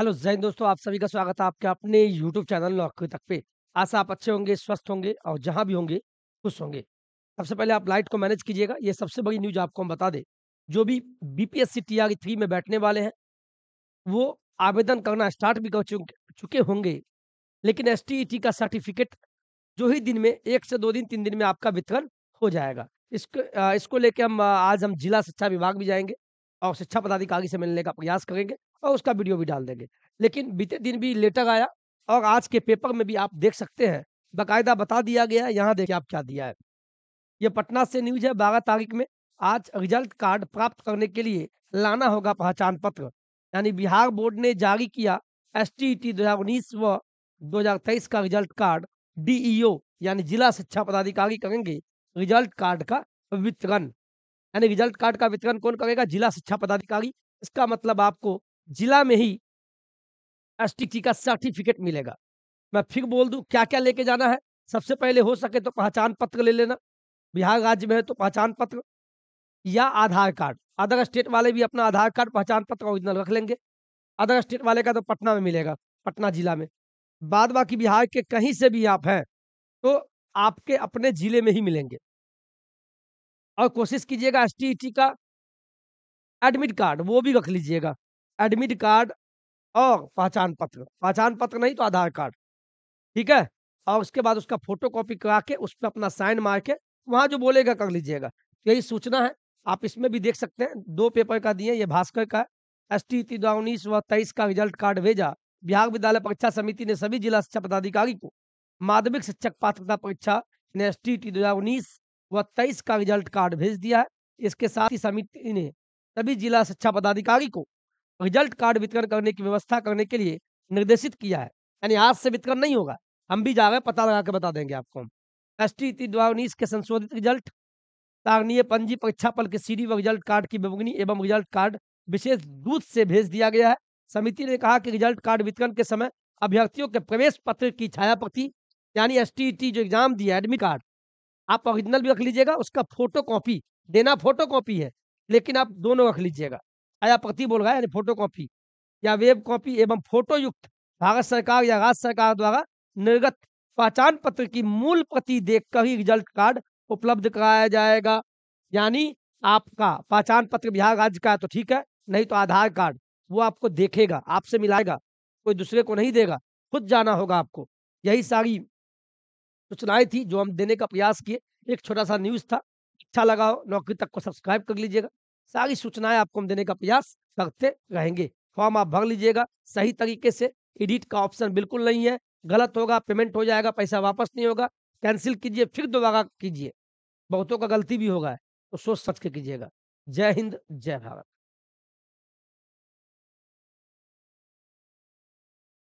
hello Jain दोस्तों आप सभी का स्वागत है आपके अपने यूट्यूब चैनल लॉक तक पे आशा आप अच्छे होंगे स्वस्थ होंगे और जहां भी होंगे खुश होंगे सबसे पहले आप लाइट को मैनेज कीजिएगा ये सबसे बड़ी न्यूज आपको हम बता दें जो भी बीपीएससी आर e थ्री में बैठने वाले हैं वो आवेदन करना स्टार्ट भी कर चुके होंगे लेकिन एस e का सर्टिफिकेट जो ही दिन में एक से दो दिन तीन दिन में आपका वितरण हो जाएगा इसको इसको लेके हम आज हम जिला शिक्षा विभाग भी जाएंगे और शिक्षा पदाधिकारी से मिलने का प्रयास करेंगे और उसका वीडियो भी डाल देंगे लेकिन बीते दिन भी लेटर आया और आज के पेपर में भी आप देख सकते हैं बाकायदा बता दिया गया है यहाँ देखिए आप क्या दिया है ये पटना से न्यूज है बारह तारीख में आज रिजल्ट कार्ड प्राप्त करने के लिए लाना होगा पहचान पत्र यानी बिहार बोर्ड ने जारी किया एस टी टी दो हजार उन्नीस व दो हजार तेईस का रिजल्ट कार्ड डीईओ यानी जिला शिक्षा पदाधिकारी करेंगे रिजल्ट कार्ड का वितरण यानी रिजल्ट कार्ड का वितरण कौन करेगा जिला शिक्षा पदाधिकारी इसका मतलब आपको जिला में ही टी टी का सर्टिफिकेट मिलेगा मैं फिर बोल दूँ क्या क्या लेके जाना है सबसे पहले हो सके तो पहचान पत्र ले लेना बिहार राज्य में है तो पहचान पत्र या आधार कार्ड अदर स्टेट वाले भी अपना आधार कार्ड पहचान पत्र ओरिजिनल रख लेंगे अदर स्टेट वाले का तो पटना में मिलेगा पटना जिला में बाद बाकी बिहार के कहीं से भी आप हैं तो आपके अपने जिले में ही मिलेंगे और कोशिश कीजिएगा एस का एडमिट कार्ड वो भी रख लीजिएगा एडमिट कार्ड और पहचान पत्र पहचान पत्र नहीं तो आधार कार्ड ठीक है और उसके बाद उसका फोटो कॉपी करा के उस पर अपना साइन मार के वहाँ जो बोलेगा कर लीजिएगा तो यही सूचना है आप इसमें भी देख सकते हैं दो पेपर का दिए ये भास्कर का एस टी दो उन्नीस व तेईस का रिजल्ट कार्ड भेजा बिहार विद्यालय परीक्षा समिति ने सभी जिला शिक्षा पदाधिकारी को माध्यमिक शिक्षक पात्रता परीक्षा ने एस टी दो उन्नीस व तेईस का रिजल्ट कार्ड भेज दिया है इसके साथ ही समिति ने सभी जिला शिक्षा पदाधिकारी को रिजल्ट कार्ड वितरण करने की व्यवस्था करने के लिए निर्देशित किया है यानी आज से वितरण नहीं होगा हम भी जा रहे पता लगा के बता देंगे आपको एस टी द्वारा उन्नीस के संशोधित रिजल्ट तारणीय पंजी परीक्षा पल के डी व रिजल्ट कार्ड की विवगनी एवं रिजल्ट कार्ड विशेष दूत से भेज दिया गया है समिति ने कहा कि रिजल्ट कार्ड वितरण के समय अभ्यर्थियों के प्रवेश पत्र की छाया प्रति यानी एस जो एग्जाम दिया एडमिट कार्ड आप ओरिजिनल भी रख लीजिएगा उसका फोटो कॉपी देना फोटो कॉपी है लेकिन आप दोनों रख लीजिएगा आया प्रति बोल गया यानी फोटो कॉपी या वेब कॉपी एवं फोटो युक्त भारत सरकार या राज्य सरकार द्वारा निर्गत पहचान पत्र की मूल प्रति देखकर ही रिजल्ट कार्ड उपलब्ध कराया जाएगा यानी आपका पहचान पत्र बिहार राज्य का है तो ठीक है नहीं तो आधार कार्ड वो आपको देखेगा आपसे मिलाएगा कोई दूसरे को नहीं देगा खुद जाना होगा आपको यही सारी सूचनाएं थी जो हम देने का प्रयास किए एक छोटा सा न्यूज़ था अच्छा लगा हो नौकरी तक को सब्सक्राइब कर लीजिएगा सारी सूचनाएं आपको हम देने का प्रयास करते रहेंगे फॉर्म आप भर लीजिएगा सही तरीके से एडिट का ऑप्शन बिल्कुल नहीं है गलत होगा पेमेंट हो जाएगा पैसा वापस नहीं होगा कैंसिल कीजिए फिर दोबारा कीजिए बहुतों का गलती भी होगा तो सोच सच के कीजिएगा जय हिंद जय भारत